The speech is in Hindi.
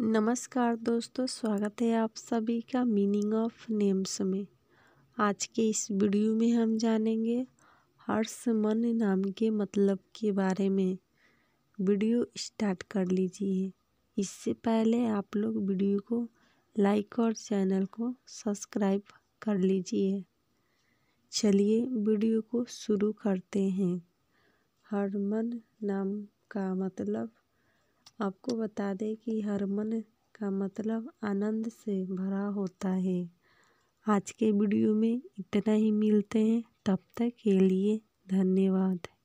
नमस्कार दोस्तों स्वागत है आप सभी का मीनिंग ऑफ नेम्स में आज के इस वीडियो में हम जानेंगे हर्ष मन नाम के मतलब के बारे में वीडियो स्टार्ट कर लीजिए इससे पहले आप लोग वीडियो को लाइक और चैनल को सब्सक्राइब कर लीजिए चलिए वीडियो को शुरू करते हैं हर मन नाम का मतलब आपको बता दें कि हरमन का मतलब आनंद से भरा होता है आज के वीडियो में इतना ही मिलते हैं तब तक के लिए धन्यवाद